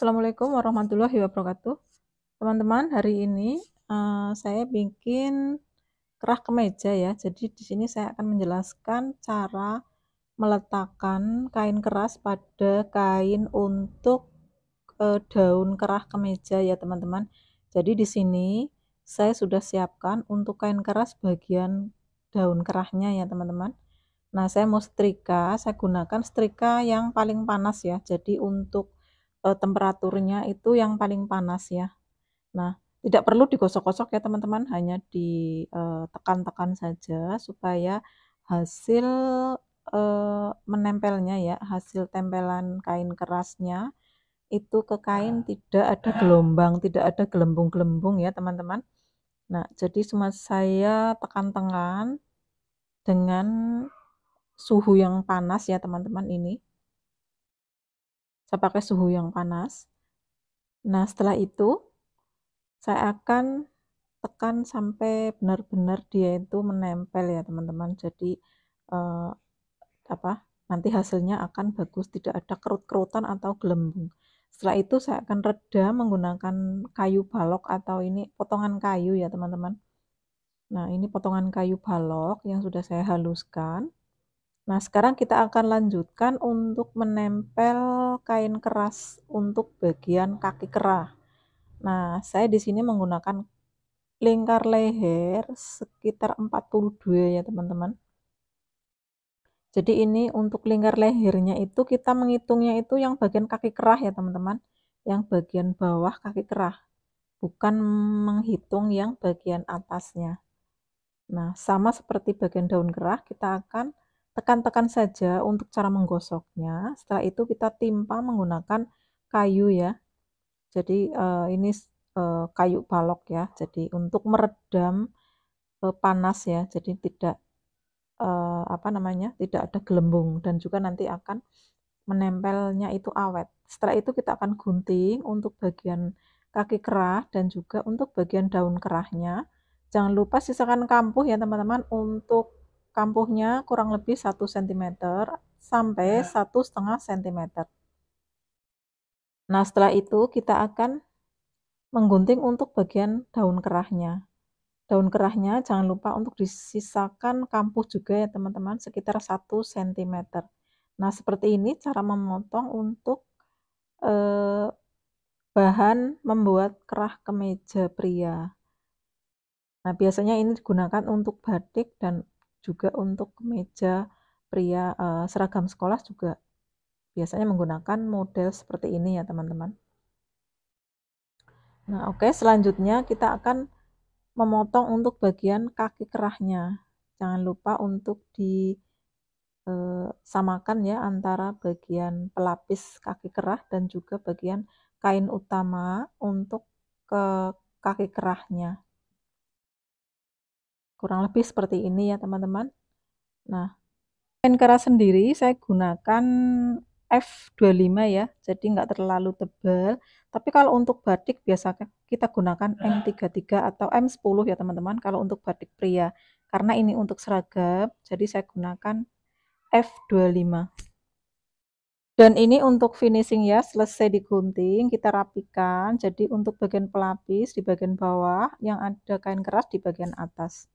Assalamualaikum warahmatullahi wabarakatuh teman-teman hari ini uh, saya bikin kerah kemeja ya jadi di sini saya akan menjelaskan cara meletakkan kain keras pada kain untuk uh, daun kerah kemeja ya teman-teman jadi di sini saya sudah siapkan untuk kain keras bagian daun kerahnya ya teman-teman nah saya mau setrika saya gunakan setrika yang paling panas ya jadi untuk uh, temperaturnya itu yang paling panas ya. Nah, tidak perlu digosok-gosok ya teman-teman, hanya ditekan-tekan eh, saja supaya hasil uh, menempelnya ya, hasil tempelan kain kerasnya itu ke kain nah. tidak ada gelombang, tidak ada gelembung-gelembung ya teman-teman. Nah, jadi cuma saya tekan-tekan dengan suhu yang panas ya teman-teman ini saya pakai suhu yang panas nah setelah itu saya akan tekan sampai benar-benar dia itu menempel ya teman-teman jadi eh, apa nanti hasilnya akan bagus tidak ada kerut-kerutan atau gelembung setelah itu saya akan reda menggunakan kayu balok atau ini potongan kayu ya teman-teman nah ini potongan kayu balok yang sudah saya haluskan Nah, sekarang kita akan lanjutkan untuk menempel kain keras untuk bagian kaki kerah. Nah, saya di sini menggunakan lingkar leher sekitar 42 ya, teman-teman. Jadi ini untuk lingkar lehernya itu kita menghitungnya itu yang bagian kaki kerah ya, teman-teman. Yang bagian bawah kaki kerah. Bukan menghitung yang bagian atasnya. Nah, sama seperti bagian daun kerah, kita akan tekan-tekan saja untuk cara menggosoknya. Setelah itu kita timpa menggunakan kayu ya. Jadi uh, ini uh, kayu balok ya. Jadi untuk meredam uh, panas ya. Jadi tidak uh, apa namanya? tidak ada gelembung dan juga nanti akan menempelnya itu awet. Setelah itu kita akan gunting untuk bagian kaki kerah dan juga untuk bagian daun kerahnya. Jangan lupa sisakan kampuh ya teman-teman untuk Kampuhnya kurang lebih 1 cm sampai 1,5 ya. cm. Nah, setelah itu kita akan menggunting untuk bagian daun kerahnya. Daun kerahnya jangan lupa untuk disisakan kampuh juga ya teman-teman, sekitar 1 cm. Nah, seperti ini cara memotong untuk eh, bahan membuat kerah kemeja pria. Nah, biasanya ini digunakan untuk batik dan juga untuk kemeja pria uh, seragam sekolah juga biasanya menggunakan model seperti ini ya teman-teman. Nah oke okay, selanjutnya kita akan memotong untuk bagian kaki kerahnya. Jangan lupa untuk disamakan eh, ya antara bagian pelapis kaki kerah dan juga bagian kain utama untuk ke kaki kerahnya kurang lebih seperti ini ya teman-teman nah kain keras sendiri saya gunakan F25 ya jadi nggak terlalu tebal tapi kalau untuk batik biasanya kita gunakan M33 atau M10 ya teman-teman kalau untuk batik pria karena ini untuk seragam jadi saya gunakan F25 dan ini untuk finishing ya, selesai digunting, kita rapikan. Jadi untuk bagian pelapis di bagian bawah, yang ada kain keras di bagian atas.